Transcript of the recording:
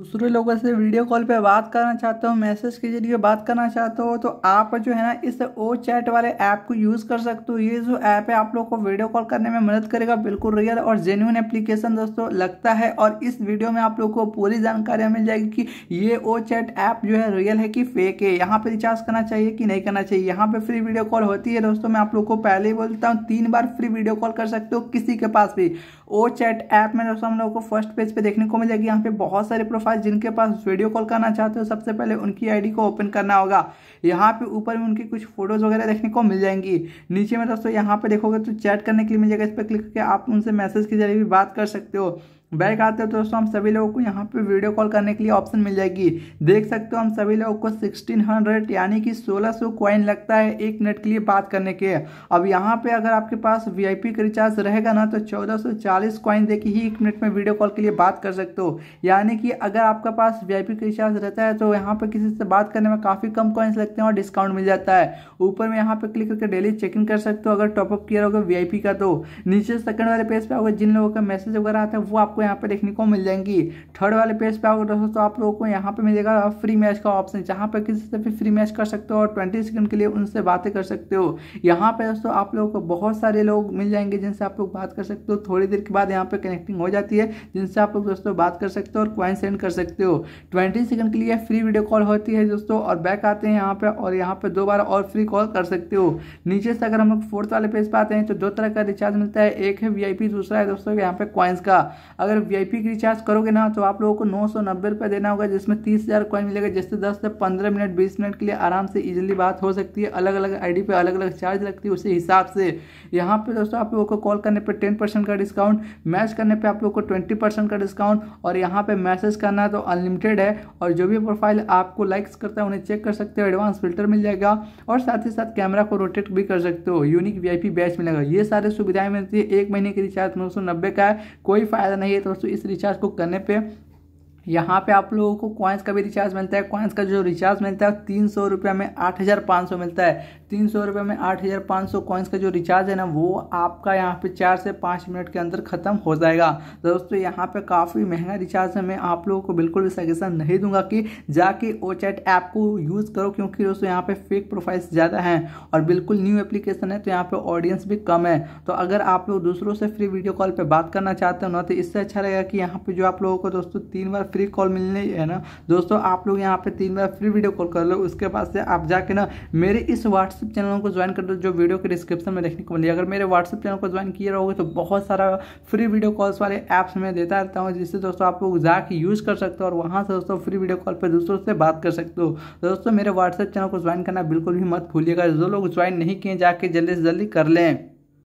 दूसरे लोगों से वीडियो कॉल पे बात करना चाहते हो मैसेज के जरिए बात करना चाहते हो तो आप जो है ना इस ओ चैट वाले ऐप को यूज़ कर सकते हो ये जो ऐप है आप लोग को वीडियो कॉल करने में मदद करेगा बिल्कुल रियल और जेन्यून एप्लीकेशन दोस्तों लगता है और इस वीडियो में आप लोग को पूरी जानकारियाँ मिल जाएगी कि ये ओ चैट ऐप जो है रियल है कि फेक है यहाँ पर रिचार्ज करना चाहिए कि नहीं करना चाहिए यहाँ पर फ्री वीडियो कॉल होती है दोस्तों मैं आप लोग को पहले ही बोलता हूँ तीन बार फ्री वीडियो कॉल कर सकते हो किसी के पास भी ओ चैट ऐप में दोस्तों हम लोग को फर्स्ट पेज पर देखने को मिल जाएगी यहाँ पे बहुत सारे प्रोफाइल पास जिनके पास वीडियो कॉल करना चाहते हो सबसे पहले उनकी आईडी को ओपन करना होगा यहाँ पे ऊपर में उनकी कुछ फोटोज़ वगैरह देखने को मिल जाएंगी नीचे में दोस्तों यहाँ पे देखोगे तो चैट करने के लिए मिल जाएगा इस पर क्लिक करके आप उनसे मैसेज के जरिए भी बात कर सकते हो बैक आते हो दोस्तों हम सभी लोगों को यहाँ पे वीडियो कॉल करने के लिए ऑप्शन मिल जाएगी देख सकते हो हम सभी लोगों को 1600 यानी कि 1600 सौ क्वाइन लगता है एक मिनट के लिए बात करने के अब यहाँ पे अगर आपके पास वीआईपी का रिचार्ज रहेगा ना तो 1440 क्वाइन दे ही एक मिनट में वीडियो कॉल के लिए बात कर सकते हो यानी कि अगर आपके पास वी का रिचार्ज रहता है तो यहाँ पर किसी से बात करने में काफ़ी कम कॉइन्स लगते हैं और डिस्काउंट मिल जाता है ऊपर में यहाँ पर क्लिक करके डेली चेक इन कर सकते हो अगर टॉपअप किया होगा वी का तो नीचे सेकंड वाले पेज पर होगा जिन लोगों का मैसेज वगैरह आता है वो आपको आपको यहाँ पे देखने को मिल जाएंगी थर्ड वाले पेज पे आओगे दोस्तों तो आप लोगों को यहाँ पे मिलेगा फ्री मैच का ऑप्शन जहाँ पे किसी से भी फ्री मैच कर सकते हो और ट्वेंटी सेकंड के लिए उनसे बातें कर सकते हो यहाँ पे दोस्तों आप लोगों को बहुत सारे लोग मिल जाएंगे जिनसे आप लोग बात कर सकते हो थोड़ी देर के बाद यहाँ पे कनेक्टिंग हो जाती है जिनसे आप लोग दोस्तों बात कर सकते हो और क्वाइन सेंड कर सकते हो ट्वेंटी सेकंड के लिए फ्री वीडियो कॉल होती है दोस्तों और बैक आते हैं यहाँ पे और यहाँ पे दो बार और फ्री कॉल कर सकते हो नीचे से अगर हम लोग फोर्थ वाले पेज पे आते हैं तो दो तरह का रिचार्ज मिलता है एक है वी दूसरा है दोस्तों यहाँ पे क्वाइंस का अगर अगर वीआईपी की रिचार्ज करोगे ना तो आप लोगों को नौ सौ नब्बे रुपये देना होगा जिसमें तीस हज़ार कॉइन मिलेगा जिससे दस से पंद्रह मिनट बीस मिनट के लिए आराम से इजीली बात हो सकती है अलग अलग आईडी पे अलग अलग चार्ज लगती है उसी हिसाब से यहाँ पे दोस्तों आप लोगों को कॉल करने पर टेन परसेंट का डिस्काउंट मैच करने पर आप लोग को ट्वेंटी परसेंट का डिस्काउंट और यहाँ पर मैसेज करना तो अनलिमिटेड है और जो भी प्रोफाइल आपको लाइक्स करता है उन्हें चेक कर सकते हो एडवांस फिल्टर मिल जाएगा और साथ ही साथ कैमरा को रोटेट भी कर सकते हो यूनिक वी बैच मिलेगा ये सारी सुविधाएँ मिलती है एक महीने की रिचार्ज नौ का है कोई फायदा नहीं है तो दोस्तों इस रिचार्ज को करने पे यहाँ पे आप लोगों को क्वाइंस का भी रिचार्ज मिलता है क्वाइंस का जो रिचार्ज मिलता है तीन सौ रुपये में आठ हज़ार पाँच सौ मिलता है तीन सौ रुपये में आठ हज़ार पाँच सौ क्वाइंस का जो रिचार्ज है ना वो आपका यहाँ पे चार से पाँच मिनट के अंदर ख़त्म हो जाएगा दोस्तों यहाँ पे काफ़ी महंगा रिचार्ज है मैं आप लोगों को बिल्कुल भी सजेशन नहीं दूंगा कि जाके ओ चैट ऐप को यूज़ करो क्योंकि दोस्तों यहाँ पर फेक प्रोफाइल्स ज़्यादा हैं और बिल्कुल न्यू एप्लीकेशन है तो यहाँ पर ऑडियंस भी कम है तो अगर आप लोग दूसरों से फ्री वीडियो कॉल पर बात करना चाहते हो ना तो इससे अच्छा रहेगा कि यहाँ पर जो आप लोगों को दोस्तों तीन बार फ्री फ्री कॉल मिलने है ना दोस्तों आप लोग यहाँ पे तीन बार फ्री वीडियो कॉल कर लो उसके बाद से आप जाके ना मेरे इस व्हाट्सअप चैनल को ज्वाइन कर दो जो वीडियो के डिस्क्रिप्शन में देखने को मिली अगर मेरे व्हाट्सअप चैनल को ज्वाइन किया रहोगे तो बहुत सारा फ्री वीडियो कॉल्स वाले ऐप्स में देता रहता हूँ जिससे दोस्तों आप लोग जाके यूज़ कर सकते हो और वहाँ से दोस्तों फ्री वीडियो कॉल पर दूसरों से बात कर सकते हो दोस्तों मेरे व्हाट्सएप चैनल को ज्वाइन करना बिल्कुल भी मत भूलिएगा जो लोग ज्वाइन नहीं किए जाके जल्दी से जल्दी कर लें